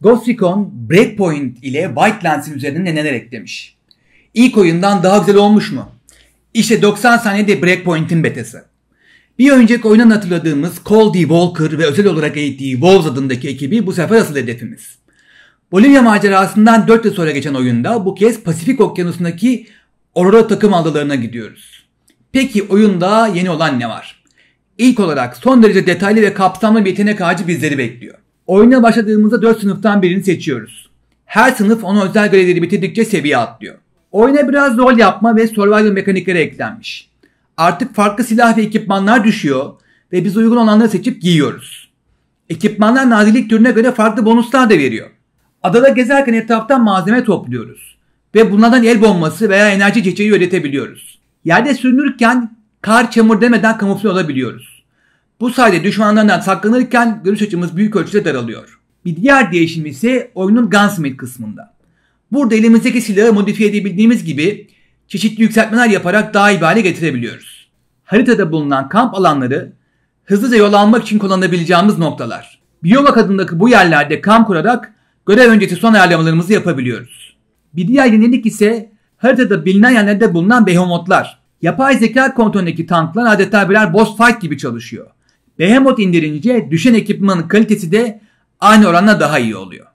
Ghostricon Breakpoint ile White Lens'in üzerine neler eklemiş? İlk oyundan daha güzel olmuş mu? İşte 90 saniyede Breakpoint'in betesi. Bir önceki oyundan hatırladığımız Cody Walker ve özel olarak eğittiği Wolves adındaki ekibi bu sefer asıl hedefimiz. Bolivya macerasından 4 yıl sonra geçen oyunda bu kez Pasifik Okyanusu'ndaki Aurora takım adalarına gidiyoruz. Peki oyunda yeni olan ne var? İlk olarak son derece detaylı ve kapsamlı bir yetenek ağacı bizleri bekliyor. Oyuna başladığımızda 4 sınıftan birini seçiyoruz. Her sınıf ona özel görevleri bitirdikçe seviye atlıyor. Oyuna biraz rol yapma ve survival mekanikleri eklenmiş. Artık farklı silah ve ekipmanlar düşüyor ve biz uygun olanları seçip giyiyoruz. Ekipmanlar nazilik türüne göre farklı bonuslar da veriyor. Adada gezerken etraftan malzeme topluyoruz ve bunlardan el bombası veya enerji çiçeği üretebiliyoruz. Yerde sürünürken kar çamur demeden kamufle olabiliyoruz. Bu sayede düşmanlarından saklanırken görüş açımız büyük ölçüde daralıyor. Bir diğer değişim ise oyunun gunsmith kısmında. Burada elimizdeki silahı modifiye edebildiğimiz gibi çeşitli yükseltmeler yaparak daha iyi bir hale getirebiliyoruz. Haritada bulunan kamp alanları hızlıca yol almak için kullanabileceğimiz noktalar. Biyoma adındaki bu yerlerde kamp kurarak görev öncesi son ayarlamalarımızı yapabiliyoruz. Bir diğer yenilik ise haritada bilinen yerlerde bulunan behemotlar. Yapay zeka kontrolündeki tanklar adeta birer boss fight gibi çalışıyor. Behemoth indirince düşen ekipmanın kalitesi de aynı oranla daha iyi oluyor.